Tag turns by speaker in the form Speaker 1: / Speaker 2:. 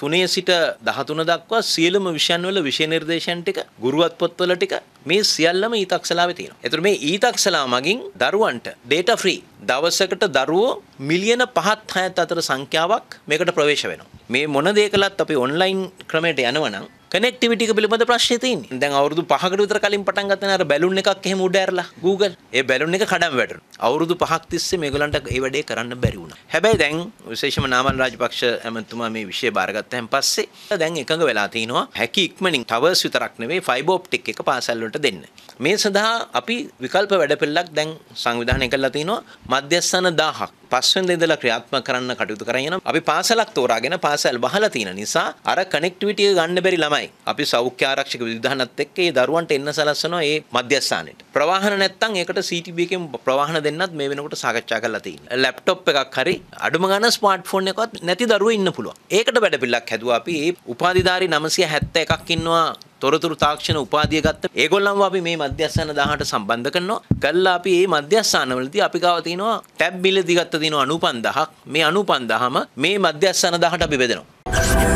Speaker 1: තුනේ සිට දහතුන දක්වා සියලම විෂයන්වල විෂය නිර්දේශන් ටික ගුරුවත් පොත්වල ටික මේ සියල්ලම ඊතක්ෂලාවේ තියෙනවා. ඒතර මේ ඊතක්ෂලා මගින් දරුවන්ට data free දවසකට දරුවෝ මිලියන 5ත් 6ත් අතර සංඛ්‍යාවක් මේකට ප්‍රවේශ වෙනවා. මේ මොන දේ කළත් අපි online ක්‍රමයට යනවනම් කනෙක්ටිවිටික පිළිබඳ ප්‍රශ්න තියෙන දැන් අවුරුදු පහකට විතර කලින් පටන් ගත්තන අර බැලුන් එකක් එහෙම උඩ ඇරලා Google ඒ බැලුන් එක කඩම් වැටුණා අවුරුදු පහක් තිස්සේ මේගොල්ලන්ට ඒ වැඩේ කරන්න බැරි වුණා හැබැයි දැන් විශේෂම නාමල් රාජපක්ෂ ඇමතුමා මේ විෂය බාරගත්තයන් පස්සේ දැන් එකඟ වෙලා තිනවා හැකි ඉක්මනින් ටවර්ස් විතරක් නෙවෙයි ෆයිබර් ඔප්ටික් එක පාසල් වලට දෙන්න මේ සඳහා අපි විකල්ප වැඩපෙළක් දැන් සංවිධානය කරලා තිනවා මධ්‍යස්ථාන 1000ක් පස්වෙන්ද ඉඳලා ක්‍රියාත්මක කරන්න කටයුතු කරගෙන අපි පාසලක් තෝරාගෙන පාසල් වහලා තියෙන නිසා අර කනෙක්ටිවිටි එක ගන්න බැරි ළමයි අපි සෞඛ්‍ය ආරක්ෂක විධානත් එක්ක ඒ දරුවන්ට එන්න සලස්වනවා ඒ මධ්‍යස්ථානෙට. ප්‍රවාහන නැත්තම් ඒකට CTB එකෙන් ප්‍රවාහන දෙන්නත් මේ වෙනකොට සාකච්ඡා කරලා තියෙනවා. ලැප්ටොප් එකක් හරි අඩුම ගන්න ස්මාර්ට් ෆෝන් එකවත් නැති දරුවෝ ඉන්න පුළුවන්. ඒකට වැඩපිළිවෙලක් හැදුවා අපි. ඒ උපාධිධාරී 971ක් ඉන්නවා තොරතුරු තාක්ෂණ උපාධිය ගත්ත ඒගොල්ලන්ව අපි මේ මධ්‍යස්ථාන 18ට සම්බන්ධ කරනවා. කළා අපි මේ මධ්‍යස්ථානවලදී අපි ගාව තියෙනවා ටැබ් බිල දිගත්ත තියෙනවා 95000ක්. මේ 95000ම මේ මධ්‍යස්ථාන 18ට අපි බෙදෙනවා.